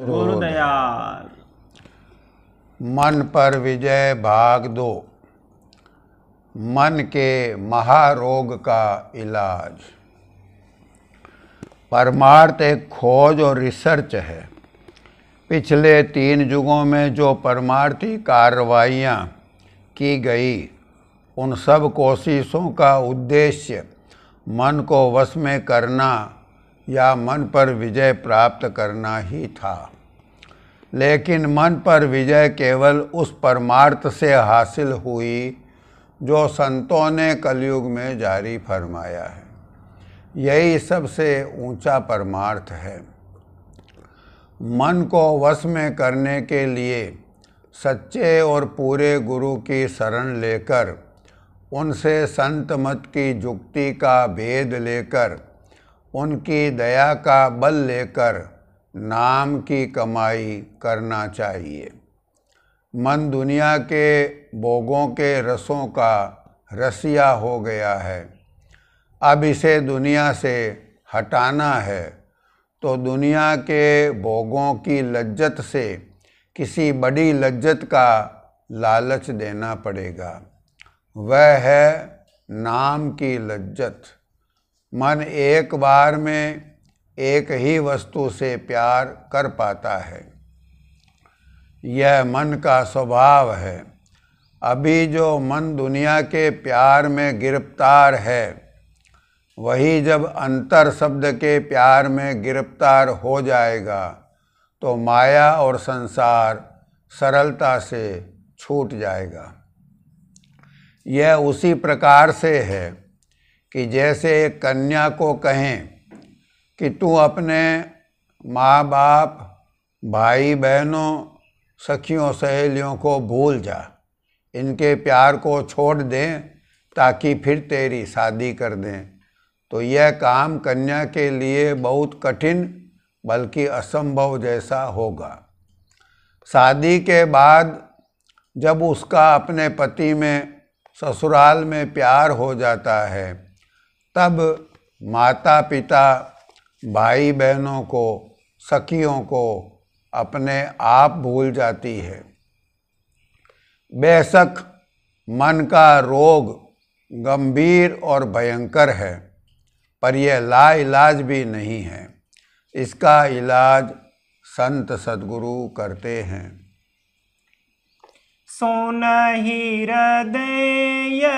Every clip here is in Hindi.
गुरुदयाल मन पर विजय भाग दो मन के महारोग का इलाज परमार्थ एक खोज और रिसर्च है पिछले तीन युगों में जो परमार्थी कार्रवाइयाँ की गई उन सब कोशिशों का उद्देश्य मन को वश में करना या मन पर विजय प्राप्त करना ही था लेकिन मन पर विजय केवल उस परमार्थ से हासिल हुई जो संतों ने कलयुग में जारी फरमाया है यही सबसे ऊंचा परमार्थ है मन को वश में करने के लिए सच्चे और पूरे गुरु की शरण लेकर उनसे संत मत की जुक्ति का भेद लेकर उनकी दया का बल लेकर नाम की कमाई करना चाहिए मन दुनिया के भोगों के रसों का रसिया हो गया है अब इसे दुनिया से हटाना है तो दुनिया के भोगों की लज्जत से किसी बड़ी लज्जत का लालच देना पड़ेगा वह है नाम की लज्जत मन एक बार में एक ही वस्तु से प्यार कर पाता है यह मन का स्वभाव है अभी जो मन दुनिया के प्यार में गिरफ्तार है वही जब अंतर शब्द के प्यार में गिरफ्तार हो जाएगा तो माया और संसार सरलता से छूट जाएगा यह उसी प्रकार से है कि जैसे एक कन्या को कहें कि तू अपने माँ बाप भाई बहनों सखियों सहेलियों को भूल जा इनके प्यार को छोड़ दें ताकि फिर तेरी शादी कर दें तो यह काम कन्या के लिए बहुत कठिन बल्कि असंभव जैसा होगा शादी के बाद जब उसका अपने पति में ससुराल में प्यार हो जाता है तब माता पिता भाई बहनों को सखियों को अपने आप भूल जाती है बेशक मन का रोग गंभीर और भयंकर है पर यह लाइलाज भी नहीं है इसका इलाज संत सदगुरु करते हैं सुनहि हृदय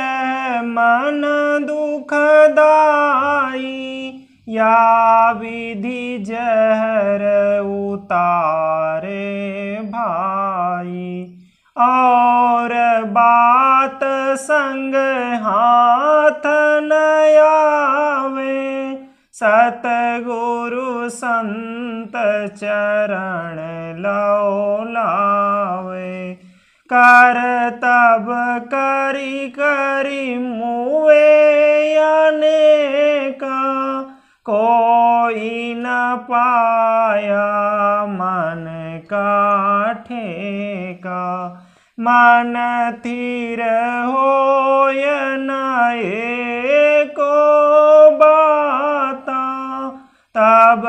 मन दुखदाई या विधि जहर उतारे भाई और बात संग हाथ नयावे सतगुरु संत चरण लौलावे लावे कर तब करी करी मुए आने का कोई न पाया मन का ठेका मन तीर हो ये को बाता तब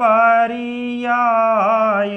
परियाय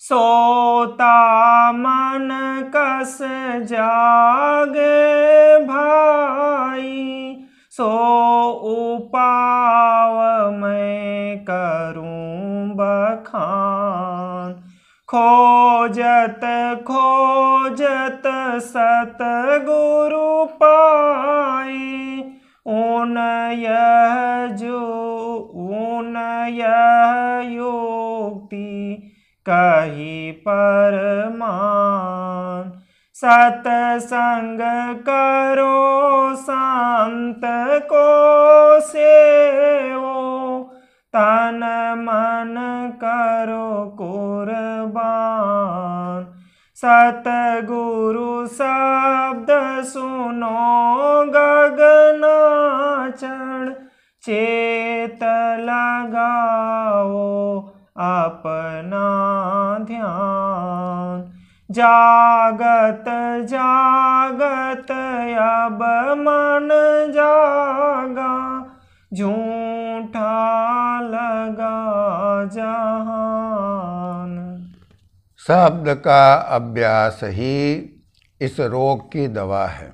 सोता मन कस जागे भाई सो उपाव मैं करूं बखान खोजत खोजत सत गुरु पाई उन यह जो ऊन यह यो कही परमान सतसंग करो शांत को से सेवो तन मन करो कुर्बान सतगुरु शब्द सुनो गगनाचण चेत लगाओ आप आन जागत जागत अब मन जागा झूठा लगा जहान शब्द का अभ्यास ही इस रोग की दवा है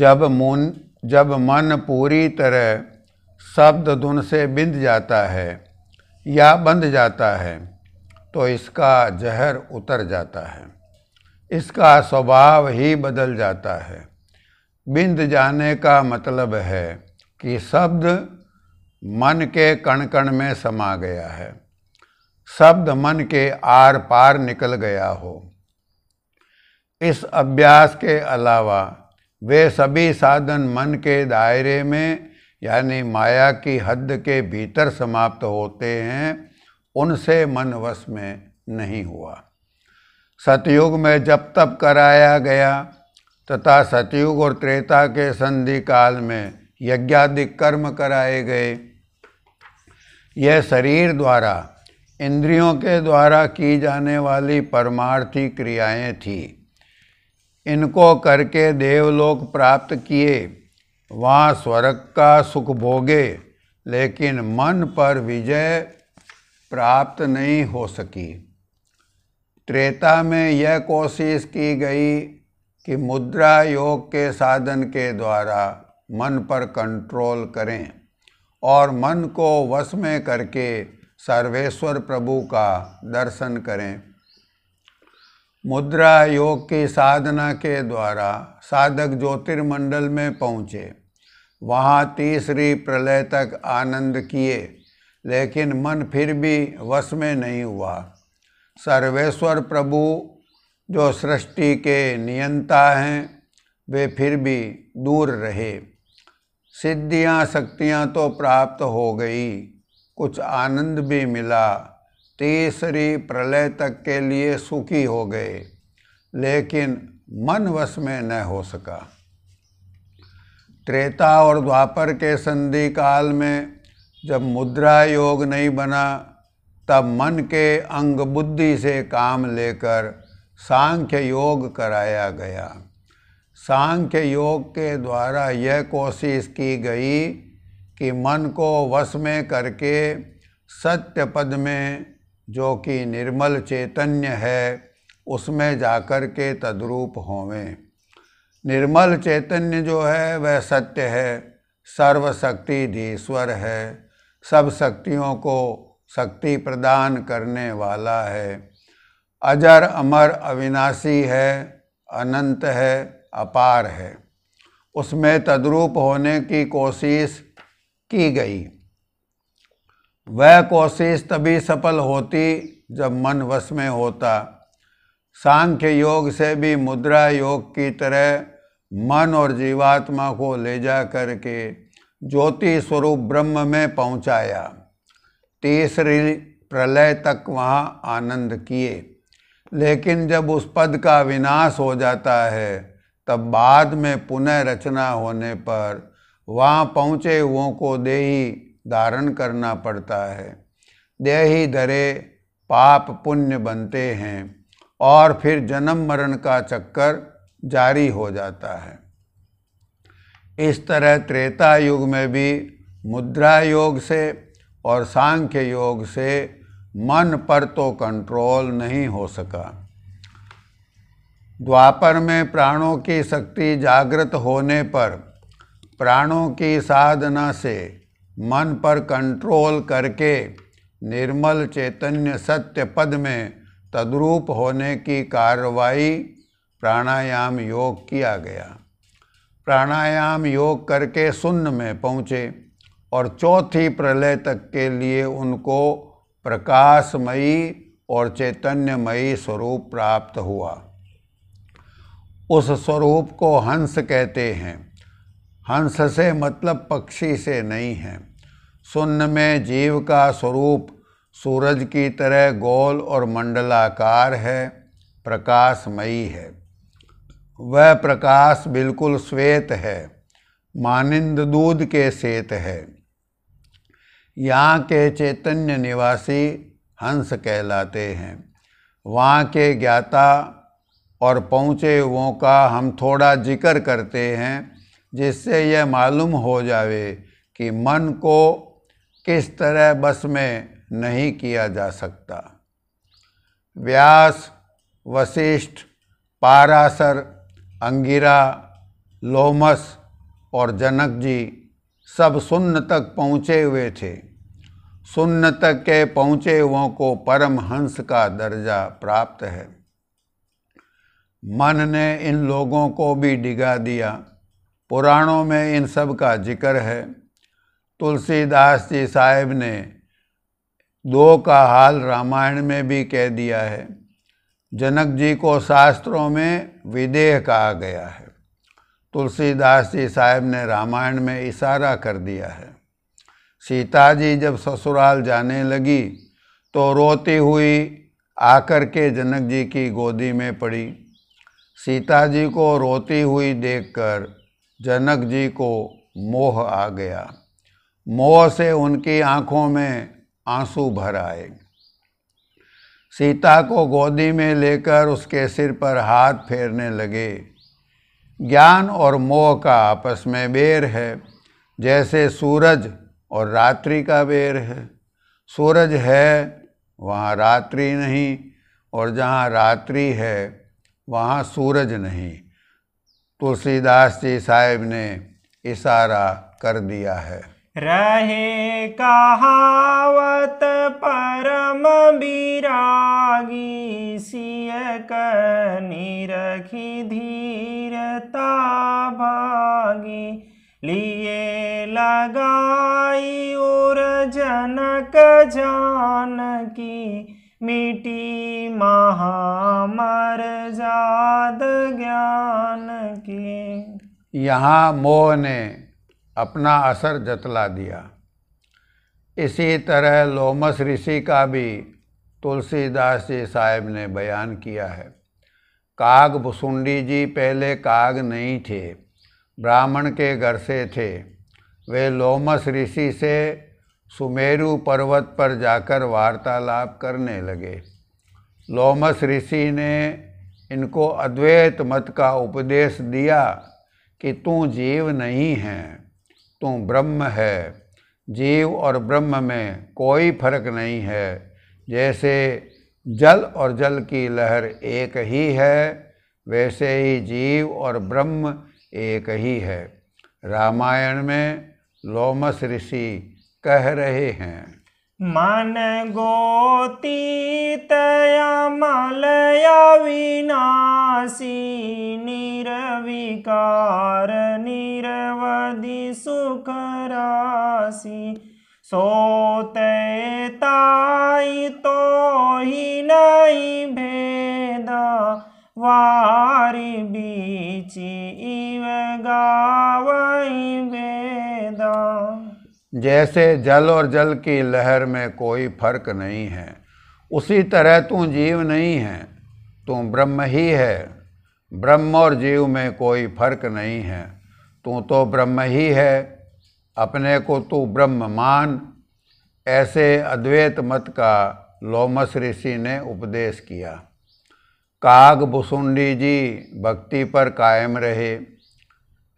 जब मुन जब मन पूरी तरह शब्द धुन से बिंद जाता है या बंध जाता है तो इसका जहर उतर जाता है इसका स्वभाव ही बदल जाता है बिंद जाने का मतलब है कि शब्द मन के कण कण में समा गया है शब्द मन के आर पार निकल गया हो इस अभ्यास के अलावा वे सभी साधन मन के दायरे में यानी माया की हद के भीतर समाप्त होते हैं उनसे मन वश में नहीं हुआ सतयुग में जब तब कराया गया तथा सतयुग और त्रेता के संधि काल में यज्ञाधिक कर्म कराए गए यह शरीर द्वारा इंद्रियों के द्वारा की जाने वाली परमार्थी क्रियाएं थी इनको करके देवलोक प्राप्त किए वहाँ स्वर्ग का सुख भोगे लेकिन मन पर विजय प्राप्त नहीं हो सकी त्रेता में यह कोशिश की गई कि मुद्रा योग के साधन के द्वारा मन पर कंट्रोल करें और मन को वश में करके सर्वेश्वर प्रभु का दर्शन करें मुद्रा योग की साधना के द्वारा साधक ज्योतिर्मंडल में पहुँचे वहाँ तीसरी प्रलय तक आनंद किए लेकिन मन फिर भी वश में नहीं हुआ सर्वेश्वर प्रभु जो सृष्टि के नियंता हैं वे फिर भी दूर रहे सिद्धियां शक्तियां तो प्राप्त हो गई कुछ आनंद भी मिला तीसरी प्रलय तक के लिए सुखी हो गए लेकिन मन वश में न हो सका त्रेता और द्वापर के संधि काल में जब मुद्रा योग नहीं बना तब मन के अंग बुद्धि से काम लेकर सांख्य योग कराया गया सांख्य योग के द्वारा यह कोशिश की गई कि मन को वश में करके सत्य पद में जो कि निर्मल चैतन्य है उसमें जाकर के तद्रूप होवें निर्मल चैतन्य जो है वह सत्य है सर्वशक्तिधीश्वर है सब शक्तियों को शक्ति प्रदान करने वाला है अजर अमर अविनाशी है अनंत है अपार है उसमें तद्रूप होने की कोशिश की गई वह कोशिश तभी सफल होती जब मन वश में होता सांख्य योग से भी मुद्रा योग की तरह मन और जीवात्मा को ले जा कर के ज्योति स्वरूप ब्रह्म में पहुंचाया तीसरी प्रलय तक वहाँ आनंद किए लेकिन जब उस पद का विनाश हो जाता है तब बाद में पुनः रचना होने पर वहाँ पहुँचे हुओं को देही धारण करना पड़ता है देही धरे पाप पुण्य बनते हैं और फिर जन्म मरण का चक्कर जारी हो जाता है इस तरह त्रेता युग में भी मुद्रा योग से और सांख्य योग से मन पर तो कंट्रोल नहीं हो सका द्वापर में प्राणों की शक्ति जागृत होने पर प्राणों की साधना से मन पर कंट्रोल करके निर्मल चैतन्य सत्य पद में तद्रूप होने की कार्रवाई प्राणायाम योग किया गया प्राणायाम योग करके शून्य में पहुँचे और चौथी प्रलय तक के लिए उनको प्रकाशमयी और चैतन्यमयी स्वरूप प्राप्त हुआ उस स्वरूप को हंस कहते हैं हंस से मतलब पक्षी से नहीं है शून्य में जीव का स्वरूप सूरज की तरह गोल और मंडलाकार है प्रकाशमयी है वह प्रकाश बिल्कुल श्वेत है मानिंद दूध के श्वेत है यहाँ के चैतन्य निवासी हंस कहलाते हैं वहाँ के ज्ञाता और पहुँचे वो का हम थोड़ा जिक्र करते हैं जिससे यह मालूम हो जावे कि मन को किस तरह बस में नहीं किया जा सकता व्यास वशिष्ठ पारासर अंगिरा लोमस और जनक जी सब सुन्न तक पहुँचे हुए थे सुन्न तक के पहुँचे हुओं को परम हंस का दर्जा प्राप्त है मन ने इन लोगों को भी डिगा दिया पुराणों में इन सब का जिक्र है तुलसीदास जी साहेब ने दो का हाल रामायण में भी कह दिया है जनक जी को शास्त्रों में विदेह कहा गया है तुलसीदास जी साहब ने रामायण में इशारा कर दिया है सीता जी जब ससुराल जाने लगी तो रोती हुई आकर के जनक जी की गोदी में पड़ी सीता जी को रोती हुई देखकर जनक जी को मोह आ गया मोह से उनकी आंखों में आंसू भर आए सीता को गोदी में लेकर उसके सिर पर हाथ फेरने लगे ज्ञान और मोह का आपस में बेर है जैसे सूरज और रात्रि का बेर है सूरज है वहाँ रात्रि नहीं और जहाँ रात्रि है वहाँ सूरज नहीं तुलसीदास जी साहेब ने इशारा कर दिया है रहे कहावत परम विरागी सिय निरखी धीरता भागी लिए लगाई और जनक जान की मिटी महामर जाद ज्ञान की यहाँ मोह ने अपना असर जतला दिया इसी तरह लोमस ऋषि का भी तुलसीदास जी साहेब ने बयान किया है काग भुसुंडी जी पहले काग नहीं थे ब्राह्मण के घर से थे वे लोमस ऋषि से सुमेरु पर्वत पर जाकर वार्तालाप करने लगे लोमस ऋषि ने इनको अद्वैत मत का उपदेश दिया कि तू जीव नहीं है तू ब्रह्म है जीव और ब्रह्म में कोई फर्क नहीं है जैसे जल और जल की लहर एक ही है वैसे ही जीव और ब्रह्म एक ही है रामायण में लोमस ऋषि कह रहे हैं मन गोतीतयमलया विनाशी निरविकार निरवधि सुखराशि सोते ताई तो ही नहीं भेद वारि बीच इव गावै जैसे जल और जल की लहर में कोई फर्क नहीं है उसी तरह तू जीव नहीं है तू ब्रह्म ही है ब्रह्म और जीव में कोई फर्क नहीं है तू तो ब्रह्म ही है अपने को तू ब्रह्म मान ऐसे अद्वैत मत का लोमस ऋषि ने उपदेश किया काग भुसुंडी जी भक्ति पर कायम रहे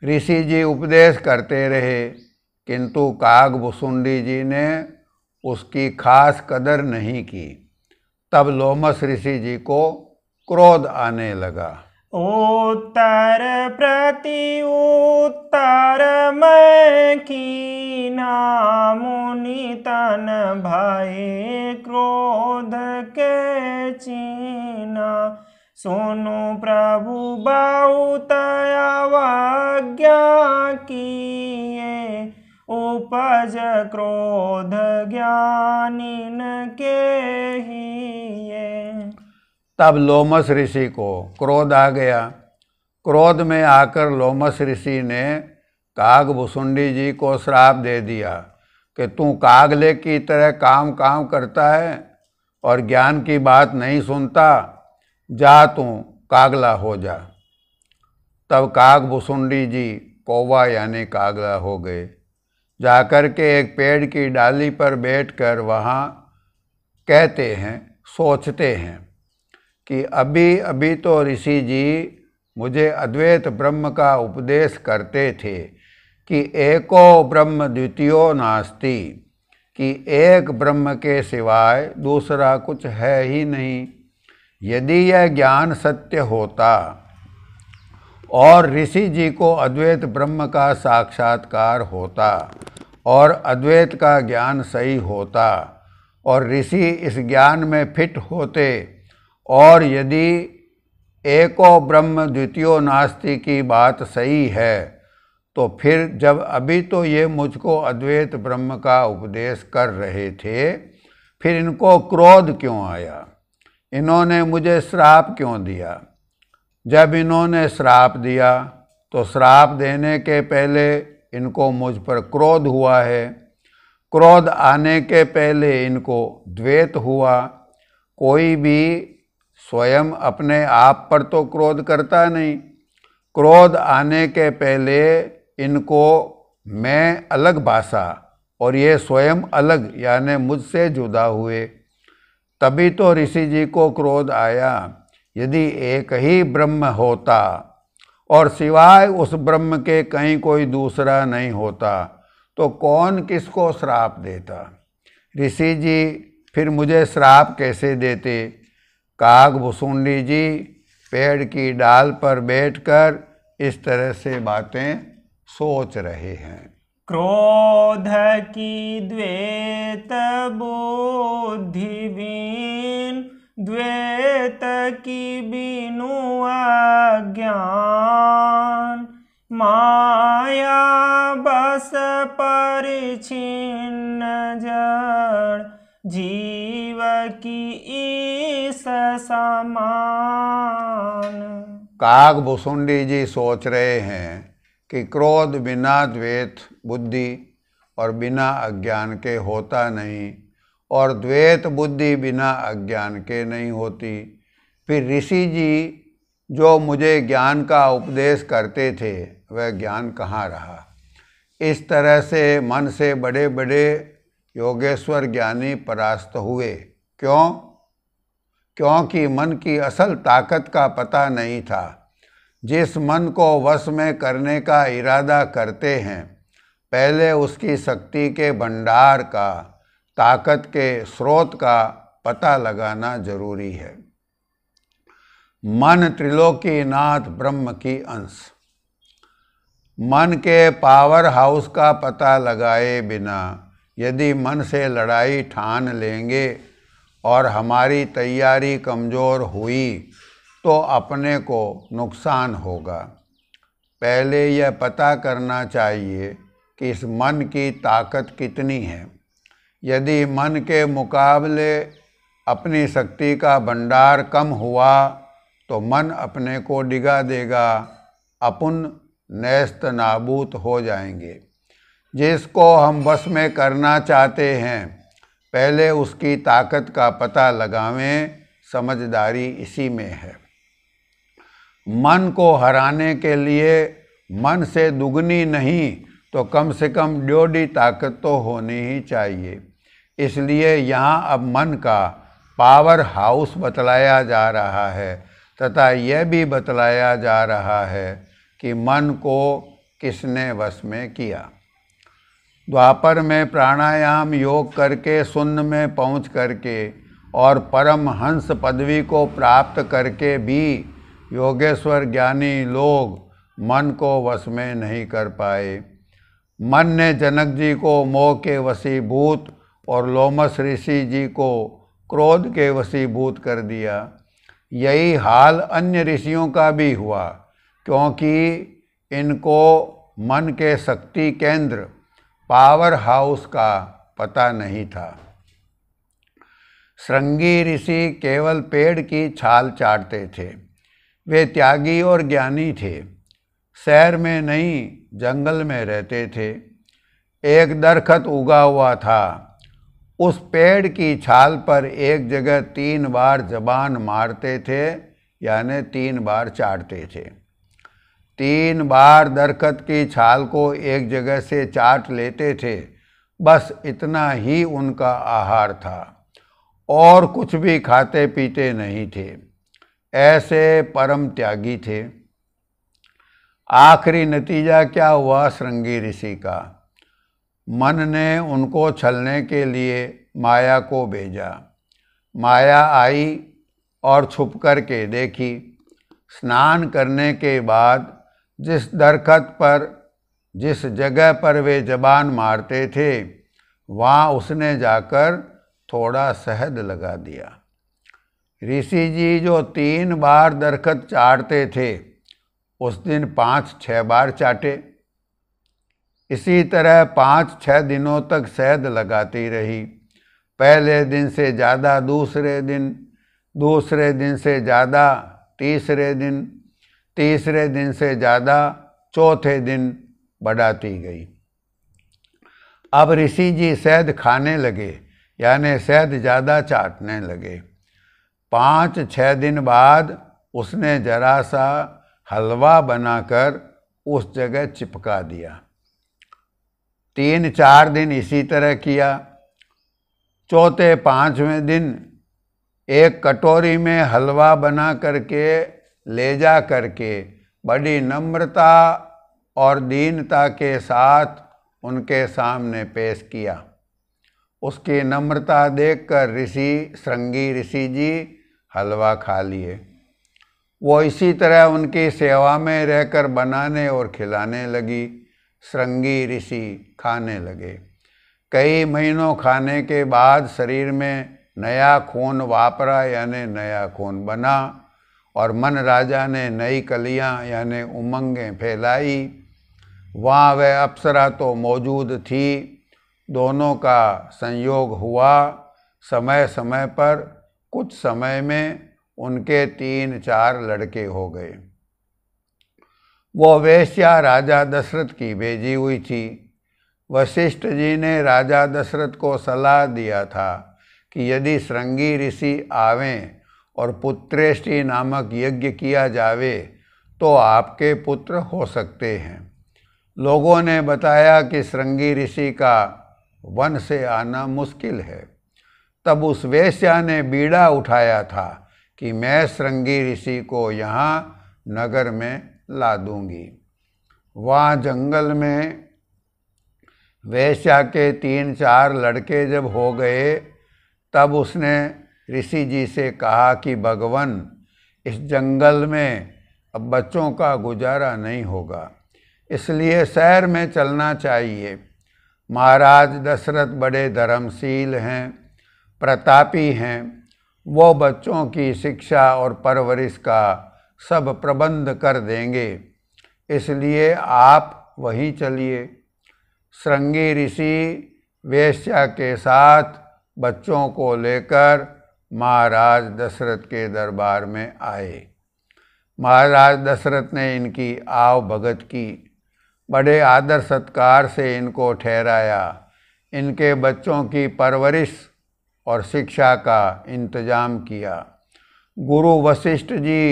ऋषि जी उपदेश करते रहे किंतु बुसुंडी जी ने उसकी खास कदर नहीं की तब लोमस ऋषि जी को क्रोध आने लगा उत्तर प्रति उत्तर मैं की नामुनि तन भाई क्रोध के चीना सुनो प्रभु बाउतया वाज्ञा किए उपज क्रोध ज्ञानिन के ही ये तब लोमस ऋषि को क्रोध आ गया क्रोध में आकर लोमस ऋषि ने काग भुसुंडी जी को श्राप दे दिया कि तू कागले की तरह काम काम करता है और ज्ञान की बात नहीं सुनता जा तू कागला हो जा तब काग भुसुंडी जी कोवा यानी कागला हो गए जाकर के एक पेड़ की डाली पर बैठकर वहाँ कहते हैं सोचते हैं कि अभी अभी तो ऋषि जी मुझे अद्वैत ब्रह्म का उपदेश करते थे कि एको ब्रह्म द्वितीयो नास्ति कि एक ब्रह्म के सिवाय दूसरा कुछ है ही नहीं यदि यह ज्ञान सत्य होता और ऋषि जी को अद्वैत ब्रह्म का साक्षात्कार होता और अद्वैत का ज्ञान सही होता और ऋषि इस ज्ञान में फिट होते और यदि एको ब्रह्म द्वितीय नास्ति की बात सही है तो फिर जब अभी तो ये मुझको अद्वैत ब्रह्म का उपदेश कर रहे थे फिर इनको क्रोध क्यों आया इन्होंने मुझे श्राप क्यों दिया जब इन्होंने श्राप दिया तो श्राप देने के पहले इनको मुझ पर क्रोध हुआ है क्रोध आने के पहले इनको द्वेत हुआ कोई भी स्वयं अपने आप पर तो क्रोध करता नहीं क्रोध आने के पहले इनको मैं अलग भाषा और ये स्वयं अलग यानी मुझसे जुदा हुए तभी तो ऋषि जी को क्रोध आया यदि एक ही ब्रह्म होता और सिवाय उस ब्रह्म के कहीं कोई दूसरा नहीं होता तो कौन किसको श्राप देता ऋषि जी फिर मुझे श्राप कैसे देते काग भुसुंडी जी पेड़ की डाल पर बैठकर इस तरह से बातें सोच रहे हैं क्रोध की द्वेत बोधिवीन द्वेत की बिनु अज्ञान माया बस परिचिन्न जड़ जीव की इस समान काग भुसुंडी जी सोच रहे हैं कि क्रोध बिना द्वेत बुद्धि और बिना अज्ञान के होता नहीं और द्वैत बुद्धि बिना अज्ञान के नहीं होती फिर ऋषि जी जो मुझे ज्ञान का उपदेश करते थे वह ज्ञान कहाँ रहा इस तरह से मन से बड़े बड़े योगेश्वर ज्ञानी परास्त हुए क्यों क्योंकि मन की असल ताकत का पता नहीं था जिस मन को वश में करने का इरादा करते हैं पहले उसकी शक्ति के भंडार का ताकत के स्रोत का पता लगाना जरूरी है मन त्रिलोकी नाथ ब्रह्म की अंश मन के पावर हाउस का पता लगाए बिना यदि मन से लड़ाई ठान लेंगे और हमारी तैयारी कमज़ोर हुई तो अपने को नुकसान होगा पहले यह पता करना चाहिए कि इस मन की ताकत कितनी है यदि मन के मुकाबले अपनी शक्ति का भंडार कम हुआ तो मन अपने को डिगा देगा अपन नेस्त नाबूत हो जाएंगे जिसको हम बस में करना चाहते हैं पहले उसकी ताकत का पता लगावें समझदारी इसी में है मन को हराने के लिए मन से दुगनी नहीं तो कम से कम ड्योडी ताकत तो होनी ही चाहिए इसलिए यहाँ अब मन का पावर हाउस बतलाया जा रहा है तथा यह भी बतलाया जा रहा है कि मन को किसने वश में किया द्वापर में प्राणायाम योग करके सुन्न में पहुँच करके और परम हंस पदवी को प्राप्त करके भी योगेश्वर ज्ञानी लोग मन को वश में नहीं कर पाए मन ने जनक जी को मोह के वसीभूत और लोमस ऋषि जी को क्रोध के वसीभूत कर दिया यही हाल अन्य ऋषियों का भी हुआ क्योंकि इनको मन के शक्ति केंद्र पावर हाउस का पता नहीं था श्रृंगी ऋषि केवल पेड़ की छाल चाटते थे वे त्यागी और ज्ञानी थे शहर में नहीं जंगल में रहते थे एक दरखत उगा हुआ था उस पेड़ की छाल पर एक जगह तीन बार जबान मारते थे यानी तीन बार चाटते थे तीन बार दरखत की छाल को एक जगह से चाट लेते थे बस इतना ही उनका आहार था और कुछ भी खाते पीते नहीं थे ऐसे परम त्यागी थे आखिरी नतीजा क्या हुआ श्रृंगी ऋषि का मन ने उनको छलने के लिए माया को भेजा माया आई और छुप कर के देखी स्नान करने के बाद जिस दरखत पर जिस जगह पर वे जबान मारते थे वहाँ उसने जाकर थोड़ा शहद लगा दिया ऋषि जी जो तीन बार दरखत चाटते थे उस दिन पाँच छः बार चाटे इसी तरह पाँच छः दिनों तक शहद लगाती रही पहले दिन से ज़्यादा दूसरे दिन दूसरे दिन से ज़्यादा तीसरे दिन तीसरे दिन से ज़्यादा चौथे दिन बढ़ाती गई अब ऋषि जी शहद खाने लगे यानी शहद ज़्यादा चाटने लगे पाँच छः दिन बाद उसने जरा सा हलवा बनाकर उस जगह चिपका दिया तीन चार दिन इसी तरह किया चौथे पाँचवें दिन एक कटोरी में हलवा बना करके ले जा करके बड़ी नम्रता और दीनता के साथ उनके सामने पेश किया उसकी नम्रता देखकर ऋषि श्रृंगी ऋषि जी हलवा खा लिए वो इसी तरह उनकी सेवा में रहकर बनाने और खिलाने लगी श्रृंगी ऋषि खाने लगे कई महीनों खाने के बाद शरीर में नया खून वापरा यानी नया खून बना और मन राजा ने नई कलियां यानी उमंगें फैलाई वहाँ वह अप्सरा तो मौजूद थी दोनों का संयोग हुआ समय समय पर कुछ समय में उनके तीन चार लड़के हो गए वो वेश्या राजा दशरथ की भेजी हुई थी वशिष्ठ जी ने राजा दशरथ को सलाह दिया था कि यदि श्रृंगी ऋषि आवें और पुत्रेष्टि नामक यज्ञ किया जावे तो आपके पुत्र हो सकते हैं लोगों ने बताया कि श्रृंगी ऋषि का वन से आना मुश्किल है तब उस वेश्या ने बीड़ा उठाया था कि मैं श्रृंगी ऋषि को यहाँ नगर में ला दूंगी वहाँ जंगल में वैश्या के तीन चार लड़के जब हो गए तब उसने ऋषि जी से कहा कि भगवान इस जंगल में अब बच्चों का गुजारा नहीं होगा इसलिए शहर में चलना चाहिए महाराज दशरथ बड़े धर्मशील हैं प्रतापी हैं वो बच्चों की शिक्षा और परवरिश का सब प्रबंध कर देंगे इसलिए आप वहीं चलिए श्रृंगी ऋषि वेश्या के साथ बच्चों को लेकर महाराज दशरथ के दरबार में आए महाराज दशरथ ने इनकी आव भगत की बड़े आदर सत्कार से इनको ठहराया इनके बच्चों की परवरिश और शिक्षा का इंतजाम किया गुरु वशिष्ठ जी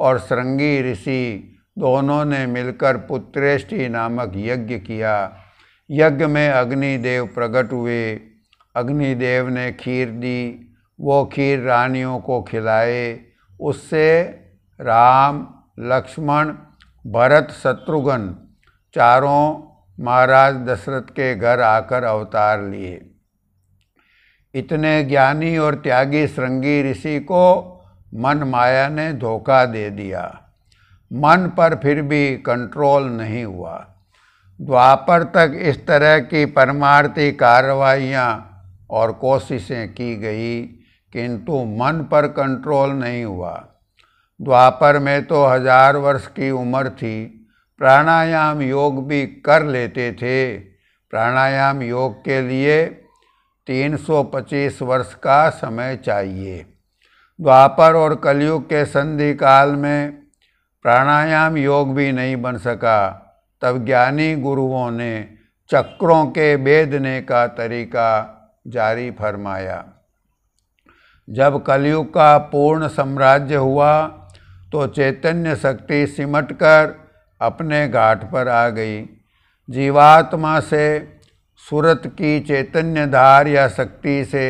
और श्रृंगी ऋषि दोनों ने मिलकर पुत्रेष्टि नामक यज्ञ किया यज्ञ में अग्निदेव प्रकट हुए अग्निदेव ने खीर दी वो खीर रानियों को खिलाए उससे राम लक्ष्मण भरत शत्रुघ्न चारों महाराज दशरथ के घर आकर अवतार लिए इतने ज्ञानी और त्यागी श्रृंगी ऋषि को मन माया ने धोखा दे दिया मन पर फिर भी कंट्रोल नहीं हुआ द्वापर तक इस तरह की परमार्थी कार्रवाइयाँ और कोशिशें की गई किंतु मन पर कंट्रोल नहीं हुआ द्वापर में तो हजार वर्ष की उम्र थी प्राणायाम योग भी कर लेते थे प्राणायाम योग के लिए 325 वर्ष का समय चाहिए द्वापर और कलयुग के संधि काल में प्राणायाम योग भी नहीं बन सका तब ज्ञानी गुरुओं ने चक्रों के बेदने का तरीका जारी फरमाया जब कलयुग का पूर्ण साम्राज्य हुआ तो चैतन्य शक्ति सिमटकर अपने घाट पर आ गई जीवात्मा से सूरत की चैतन्य धार या शक्ति से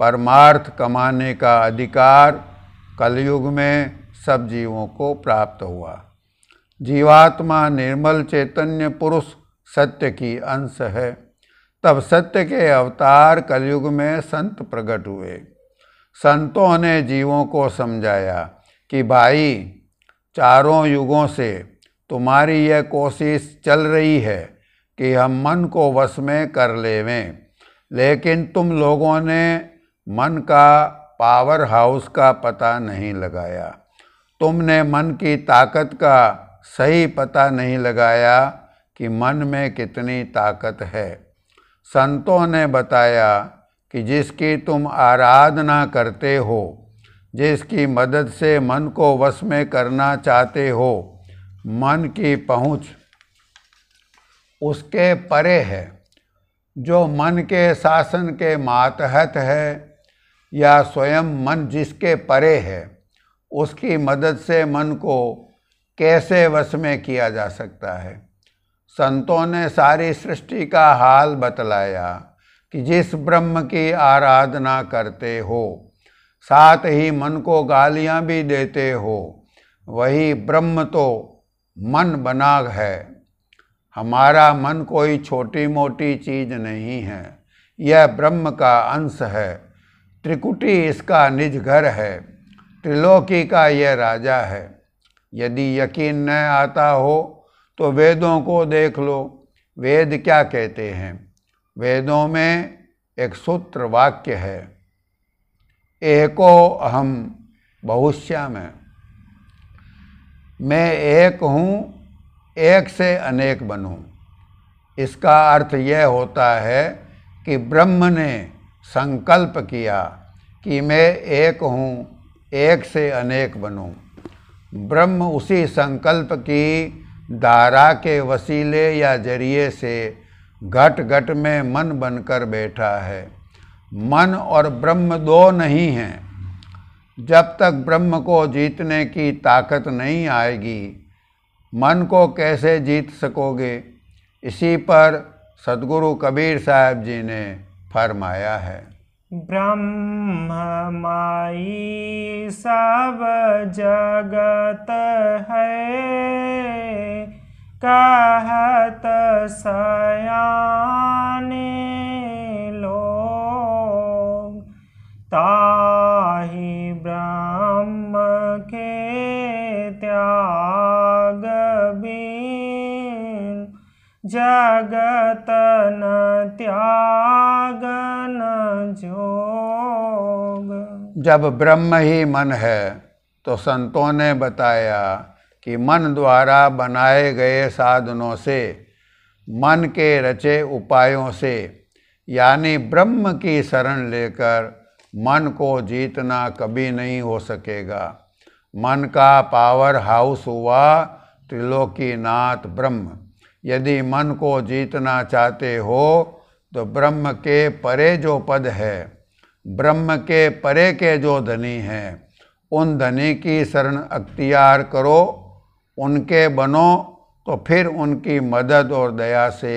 परमार्थ कमाने का अधिकार कलयुग में सब जीवों को प्राप्त हुआ जीवात्मा निर्मल चैतन्य पुरुष सत्य की अंश है तब सत्य के अवतार कलयुग में संत प्रकट हुए संतों ने जीवों को समझाया कि भाई चारों युगों से तुम्हारी यह कोशिश चल रही है कि हम मन को वश में कर लेवें लेकिन तुम लोगों ने मन का पावर हाउस का पता नहीं लगाया तुमने मन की ताकत का सही पता नहीं लगाया कि मन में कितनी ताकत है संतों ने बताया कि जिसकी तुम आराधना करते हो जिसकी मदद से मन को वश में करना चाहते हो मन की पहुँच उसके परे है जो मन के शासन के मातहत है या स्वयं मन जिसके परे है उसकी मदद से मन को कैसे वश में किया जा सकता है संतों ने सारी सृष्टि का हाल बतलाया कि जिस ब्रह्म की आराधना करते हो साथ ही मन को गालियां भी देते हो वही ब्रह्म तो मन बना है हमारा मन कोई छोटी मोटी चीज नहीं है यह ब्रह्म का अंश है त्रिकुटी इसका निज घर है त्रिलोकी का यह राजा है यदि यकीन न आता हो तो वेदों को देख लो वेद क्या कहते हैं वेदों में एक सूत्र वाक्य है एको अहम बहुश्या में मैं एक हूँ एक से अनेक बनूँ इसका अर्थ यह होता है कि ब्रह्म ने संकल्प किया कि मैं एक हूँ एक से अनेक बनूँ ब्रह्म उसी संकल्प की धारा के वसीले या जरिए से घट घट में मन बनकर बैठा है मन और ब्रह्म दो नहीं हैं जब तक ब्रह्म को जीतने की ताकत नहीं आएगी मन को कैसे जीत सकोगे इसी पर सदगुरु कबीर साहब जी ने फरमाया है ब्रह्म माई सब जगत है कहत सयाने लोग ता त्याग न जोग जब ब्रह्म ही मन है तो संतों ने बताया कि मन द्वारा बनाए गए साधनों से मन के रचे उपायों से यानी ब्रह्म की शरण लेकर मन को जीतना कभी नहीं हो सकेगा मन का पावर हाउस हुआ त्रिलोकीनाथ ब्रह्म यदि मन को जीतना चाहते हो तो ब्रह्म के परे जो पद है ब्रह्म के परे के जो धनी हैं उन धनी की शरण अख्तियार करो उनके बनो तो फिर उनकी मदद और दया से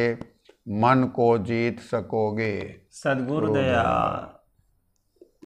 मन को जीत सकोगे सदगुरु दया